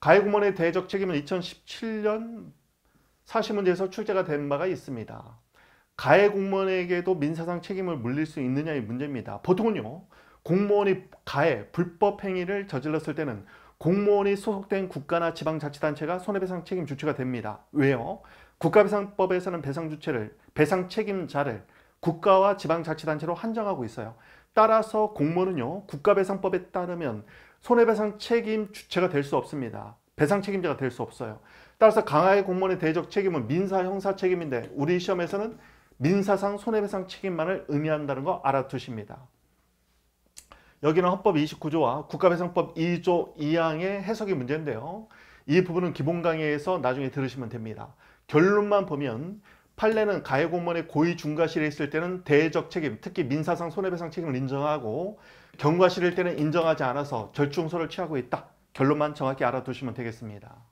가해공무원의 대적 책임은 2017년 사시문제에서 출제가 된 바가 있습니다. 가해 공무원에게도 민사상 책임을 물릴 수 있느냐의 문제입니다. 보통은요. 공무원이 가해, 불법 행위를 저질렀을 때는 공무원이 소속된 국가나 지방자치단체가 손해배상 책임 주체가 됩니다. 왜요? 국가배상법에서는 배상 주체를, 배상 책임자를 국가와 지방자치단체로 한정하고 있어요. 따라서 공무원은요 국가배상법에 따르면 손해배상 책임 주체가 될 수 없습니다. 배상 책임자가 될 수 없어요. 따라서 강하의 공무원의 대적 책임은 민사, 형사 책임인데 우리 시험에서는 민사상 손해배상 책임만을 의미한다는 거 알아두십니다. 여기는 헌법 29조와 국가배상법 2조 2항의 해석이 문제인데요. 이 부분은 기본 강의에서 나중에 들으시면 됩니다. 결론만 보면 판례는 가해 공무원의 고의 중과실에 있을 때는 대적 책임, 특히 민사상 손해배상 책임을 인정하고 경과실일 때는 인정하지 않아서 절충소를 취하고 있다. 결론만 정확히 알아두시면 되겠습니다.